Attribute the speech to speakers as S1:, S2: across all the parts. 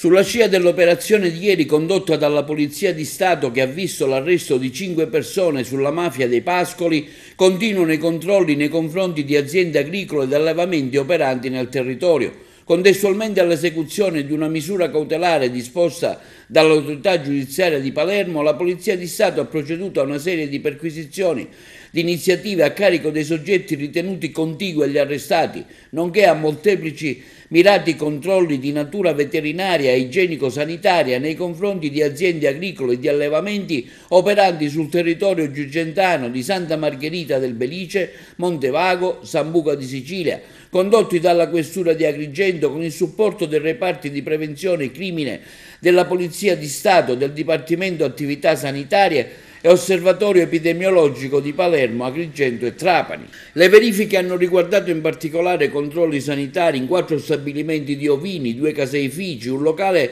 S1: Sulla scia dell'operazione di ieri condotta dalla Polizia di Stato che ha visto l'arresto di cinque persone sulla mafia dei Pascoli, continuano i controlli nei confronti di aziende agricole ed allevamenti operanti nel territorio, contestualmente all'esecuzione di una misura cautelare disposta dall'autorità giudiziaria di Palermo, la Polizia di Stato ha proceduto a una serie di perquisizioni di iniziative a carico dei soggetti ritenuti contigui agli arrestati, nonché a molteplici mirati controlli di natura veterinaria e igienico-sanitaria nei confronti di aziende agricole e di allevamenti operanti sul territorio giugentano di Santa Margherita del Belice, Montevago, Sambuca di Sicilia, condotti dalla Questura di Agrigento con il supporto del reparti di prevenzione crimine della Polizia di Stato, del Dipartimento Attività Sanitarie e Osservatorio Epidemiologico di Palermo, Agrigento e Trapani. Le verifiche hanno riguardato in particolare controlli sanitari in quattro stabilimenti di ovini, due caseifici, un locale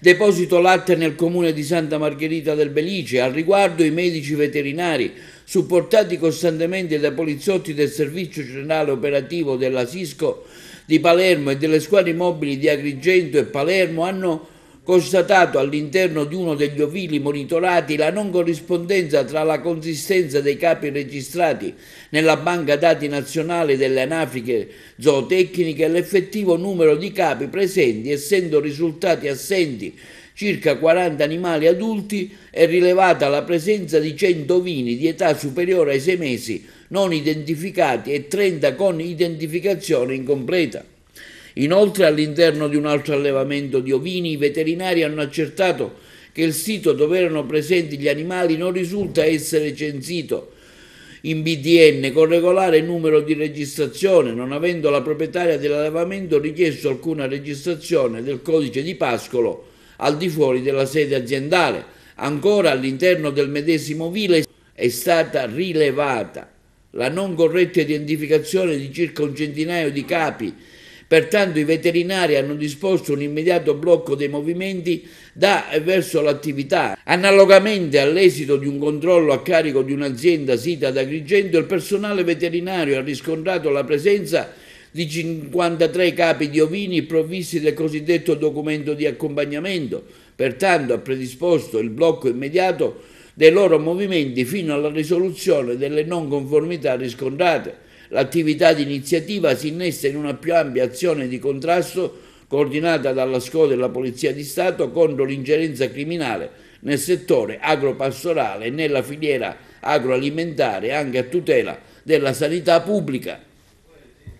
S1: deposito latte nel comune di Santa Margherita del Belice. Al riguardo i medici veterinari, supportati costantemente da poliziotti del Servizio Generale Operativo della Cisco di Palermo e delle squadre mobili di Agrigento e Palermo, hanno constatato all'interno di uno degli ovili monitorati la non corrispondenza tra la consistenza dei capi registrati nella banca dati nazionale delle anafiche zootecniche e l'effettivo numero di capi presenti, essendo risultati assenti circa 40 animali adulti è rilevata la presenza di 100 ovini di età superiore ai 6 mesi non identificati e 30 con identificazione incompleta. Inoltre all'interno di un altro allevamento di ovini i veterinari hanno accertato che il sito dove erano presenti gli animali non risulta essere censito in BDN con regolare numero di registrazione, non avendo la proprietaria dell'allevamento richiesto alcuna registrazione del codice di pascolo al di fuori della sede aziendale. Ancora all'interno del medesimo vile è stata rilevata la non corretta identificazione di circa un centinaio di capi Pertanto i veterinari hanno disposto un immediato blocco dei movimenti da e verso l'attività. Analogamente all'esito di un controllo a carico di un'azienda sita ad Agrigento, il personale veterinario ha riscontrato la presenza di 53 capi di ovini provvisti del cosiddetto documento di accompagnamento, pertanto ha predisposto il blocco immediato dei loro movimenti fino alla risoluzione delle non conformità riscontrate. L'attività di iniziativa si innesta in una più ampia azione di contrasto coordinata dalla scuola della Polizia di Stato contro l'ingerenza criminale nel settore agropastorale e nella filiera agroalimentare anche a tutela della sanità pubblica